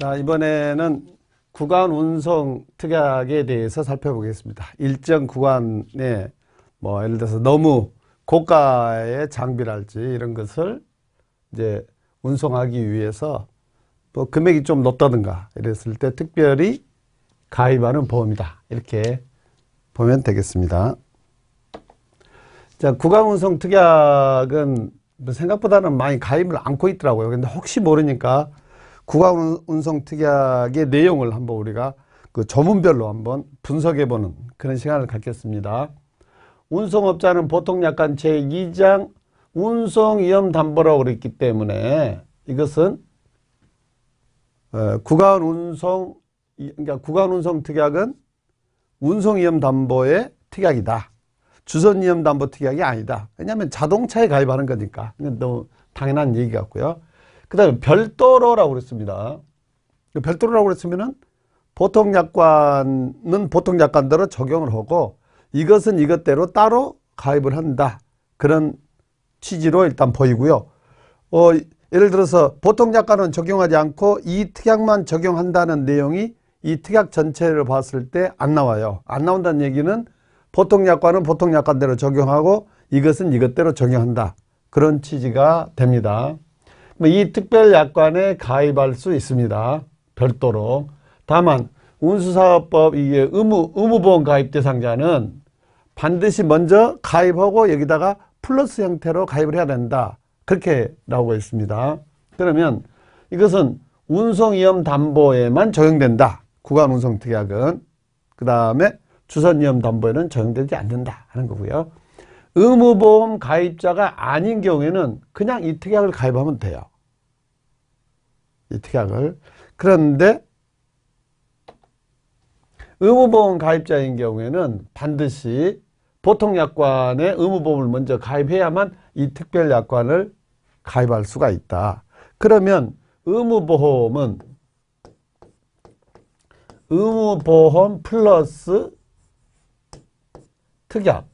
자, 이번에는 구간 운송 특약에 대해서 살펴보겠습니다. 일정 구간에 뭐 예를 들어서 너무 고가의 장비랄지 이런 것을 이제 운송하기 위해서 뭐 금액이 좀 높다든가 이랬을 때 특별히 가입하는 보험이다. 이렇게 보면 되겠습니다. 자, 구간 운송 특약은 뭐 생각보다는 많이 가입을 안고 있더라고요. 근데 혹시 모르니까 국악운송특약의 내용을 한번 우리가 그 조문별로 한번 분석해보는 그런 시간을 갖겠습니다. 운송업자는 보통 약간 제2장 운송위험담보라고 그랬기 때문에 이것은 구간운송 어, 그러니까 구간운송특약은 운송위험담보의 특약이다. 주선위험담보 특약이 아니다. 왜냐하면 자동차에 가입하는 거니까 너무 당연한 얘기 같고요. 그 다음에 별도로라고 그랬습니다. 별도로라고 그랬으면은 보통 약관은 보통 약관대로 적용을 하고 이것은 이것대로 따로 가입을 한다. 그런 취지로 일단 보이고요. 어, 예를 들어서 보통 약관은 적용하지 않고 이 특약만 적용한다는 내용이 이 특약 전체를 봤을 때 안 나와요. 안 나온다는 얘기는 보통 약관은 보통 약관대로 적용하고 이것은 이것대로 적용한다. 그런 취지가 됩니다. 뭐 이 특별약관에 가입할 수 있습니다. 별도로. 다만 운수사업법 이게 의무, 의무보험 가입 대상자는 반드시 먼저 가입하고 여기다가 플러스 형태로 가입을 해야 된다. 그렇게 나오고 있습니다. 그러면 이것은 운송위험담보에만 적용된다. 구간운송특약은. 그 다음에 주선위험담보에는 적용되지 않는다 하는 거고요. 의무보험 가입자가 아닌 경우에는 그냥 이 특약을 가입하면 돼요. 이 특약을. 그런데 의무보험 가입자인 경우에는 반드시 보통약관에 의무보험을 먼저 가입해야만 이 특별약관을 가입할 수가 있다. 그러면 의무보험은 의무보험 플러스 특약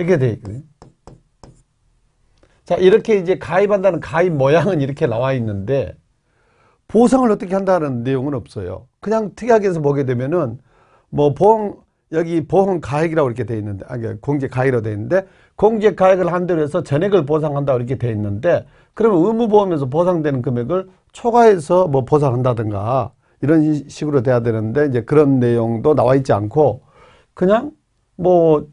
이렇게 되어 있거든요. 자, 이렇게 이제 가입한다는 가입 모양은 이렇게 나와 있는데 보상을 어떻게 한다는 내용은 없어요. 그냥 특이하게 해서 보게 되면은 뭐 보험 여기 보험 가액이라고 이렇게 돼 있는데 아니 그러니까 공제 가액으로 돼 있는데 공제 가액을 한대로 해서 전액을 보상한다고 이렇게 돼 있는데 그러면 의무 보험에서 보상되는 금액을 초과해서 뭐 보상한다든가 이런 식으로 돼야 되는데 이제 그런 내용도 나와 있지 않고 그냥 뭐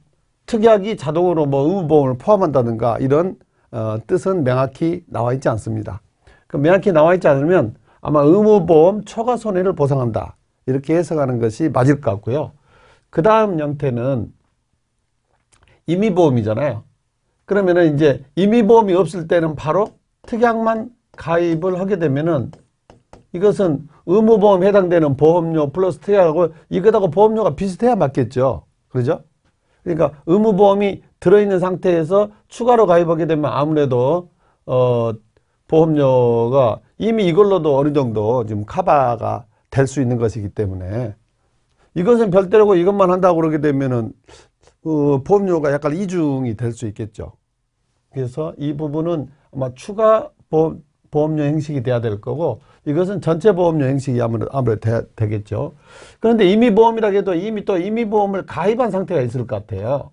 특약이 자동으로 뭐 의무보험을 포함한다든가 이런 어, 뜻은 명확히 나와 있지 않습니다. 그 명확히 나와 있지 않으면 아마 의무보험 초과 손해를 보상한다 이렇게 해석하는 것이 맞을 것 같고요. 그 다음 형태는 임의보험이잖아요. 그러면 이제 임의보험이 없을 때는 바로 특약만 가입을 하게 되면은 이것은 의무보험 해당되는 보험료 플러스 특약하고 이것하고 보험료가 비슷해야 맞겠죠. 그러죠? 그러니까 의무보험이 들어있는 상태에서 추가로 가입하게 되면 아무래도 어 보험료가 이미 이걸로도 어느 정도 지금 카바가 될 수 있는 것이기 때문에 이것은 별대로고 이것만 한다고 그러게 되면은 어, 보험료가 약간 이중이 될 수 있겠죠. 그래서 이 부분은 아마 추가 보험 보험료 행식이 돼야 될 거고 이것은 전체 보험료 행식이 아무래도, 아무래도 되, 겠죠 그런데 임의보험이라 해도 이미 또 임의보험을 가입한 상태가 있을 것 같아요.